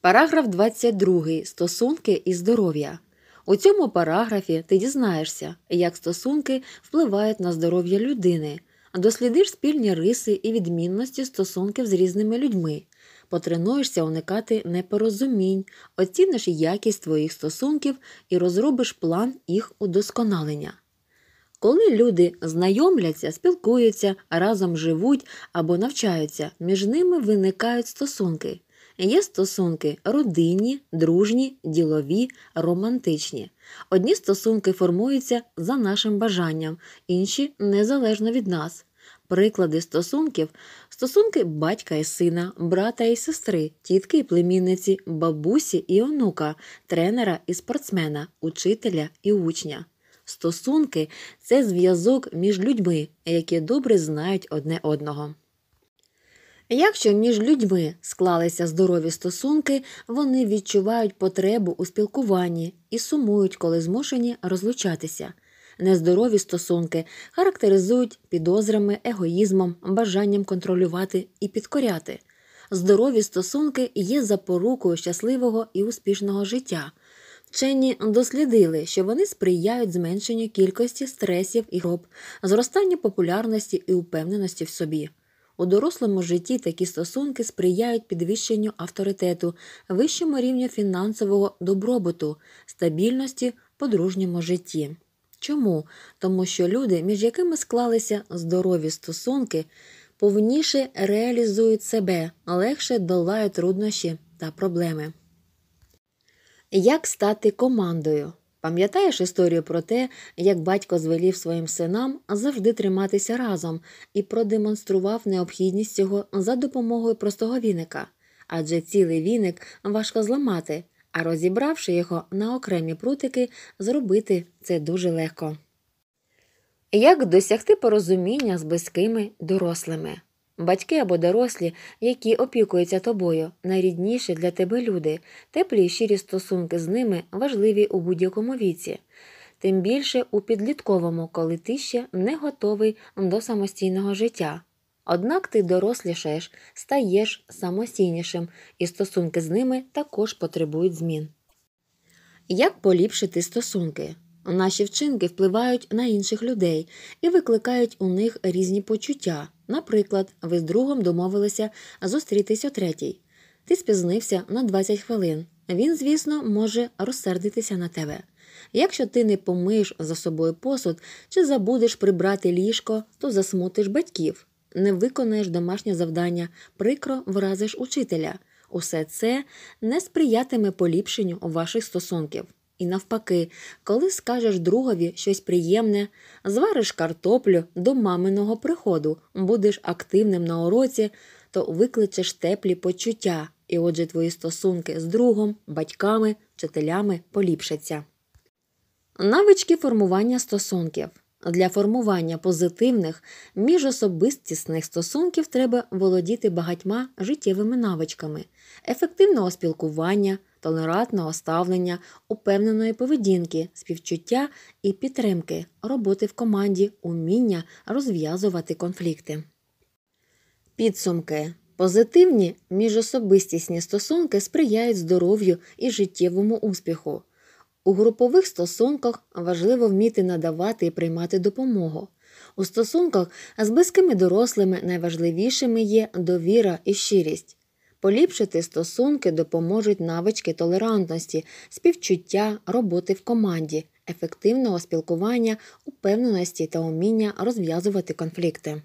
Параграф 22. Стосунки і здоров'я. У цьому параграфі ти дізнаєшся, як стосунки впливають на здоров'я людини, дослідиш спільні риси і відмінності стосунків з різними людьми, потренуєшся уникати непорозумінь, оціниш якість твоїх стосунків і розробиш план їх удосконалення. Коли люди знайомляться, спілкуються, разом живуть або навчаються, між ними виникають стосунки. Є стосунки родинні, дружні, ділові, романтичні. Одні стосунки формуються за нашим бажанням, інші незалежно від нас. Приклади стосунків стосунки батька і сина, брата і сестри, тітки і племінниці, бабусі і онука, тренера і спортсмена, учителя і учня. Стосунки це зв'язок між людьми, які добре знають одне одного. Якщо між людьми склалися здорові стосунки, вони відчувають потребу у спілкуванні і сумують, коли змушені розлучатися. Нездорові стосунки характеризують підозрами, егоїзмом, бажанням контролювати і підкоряти. Здорові стосунки є запорукою щасливого і успішного життя. Вчені дослідили, що вони сприяють зменшенню кількості стресів і гроб, зростанню популярності і упевненості в собі. У дорослому житті такі стосунки сприяють підвищенню авторитету, вищому рівню фінансового добробуту, стабільності подружньому житті. Чому? Тому що люди, між якими склалися здорові стосунки, повніше реалізують себе, легше долають труднощі та проблеми. Як стати командою? Пам'ятаєш історію про те, як батько звелів своїм синам завжди триматися разом і продемонстрував необхідність цього за допомогою простого віника? Адже цілий віник важко зламати, а розібравши його на окремі прутики, зробити це дуже легко. Як досягти порозуміння з близькими дорослими? Батьки або дорослі, які опікуються тобою, найрідніші для тебе люди, теплі і щирі стосунки з ними важливі у будь-якому віці, тим більше у підлітковому, коли ти ще не готовий до самостійного життя. Однак ти дорослішаєш, стаєш самостійнішим, і стосунки з ними також потребують змін. Як поліпшити стосунки? Наші вчинки впливають на інших людей і викликають у них різні почуття. Наприклад, ви з другом домовилися зустрітись о третій. Ти спізнився на 20 хвилин. Він, звісно, може розсердитися на тебе. Якщо ти не помиєш за собою посуд чи забудеш прибрати ліжко, то засмутиш батьків, не виконаєш домашнє завдання, прикро вразиш учителя. Усе це не сприятиме поліпшенню ваших стосунків. І навпаки, коли скажеш другові щось приємне, звариш картоплю до маминого приходу, будеш активним на уроці, то викличеш теплі почуття, і отже, твої стосунки з другом, батьками, вчителями поліпшаться. Навички формування стосунків для формування позитивних, міжособистісних стосунків треба володіти багатьма життєвими навичками, ефективного спілкування толерантного ставлення, упевненої поведінки, співчуття і підтримки, роботи в команді, уміння розв'язувати конфлікти. Підсумки позитивні міжособистісні стосунки сприяють здоров'ю і життєвому успіху. У групових стосунках важливо вміти надавати і приймати допомогу. У стосунках з близькими дорослими найважливішими є довіра і щирість. Поліпшити стосунки допоможуть навички толерантності, співчуття, роботи в команді, ефективного спілкування, упевненості та уміння розв'язувати конфлікти.